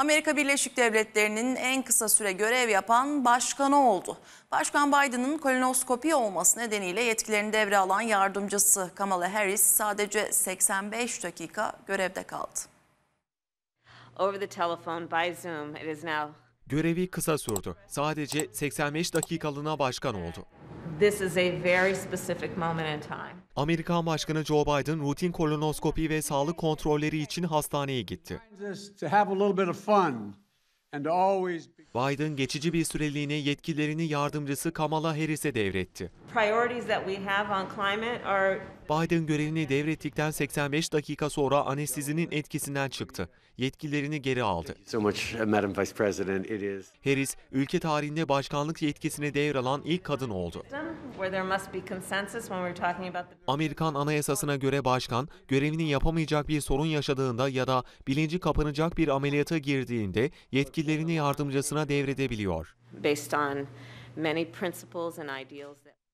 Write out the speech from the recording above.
Amerika Birleşik Devletleri'nin en kısa süre görev yapan başkanı oldu. Başkan Biden'ın kolonoskopi olması nedeniyle yetkilerini devralan yardımcısı Kamala Harris sadece 85 dakika görevde kaldı. Over the telephone by Zoom it is now. Görevi kısa sürdü. Sadece 85 dakikalığına başkan oldu. This is a very specific moment in time. Amerikan Başkanı Joe Biden rutin kolonoskopi ve sağlık kontrolleri için hastaneye gitti. Biden geçici bir süreliğine yetkilerini yardımcısı Kamala Harris'e devretti priorities that we have on climate are Biden görevini devrettikten 85 dakika sonra anestezinin etkisinden çıktı. Yetkilerini geri aldı. Uh, Harris, ülke tarihinde başkanlık yetkisine devralan ilk kadın oldu. Amerikan anayasasına göre başkan, görevini yapamayacak bir sorun yaşadığında ya da bilinci kapanacak bir ameliyata girdiğinde yetkilerini yardımcısına devredebiliyor. Based on many principles and ideals that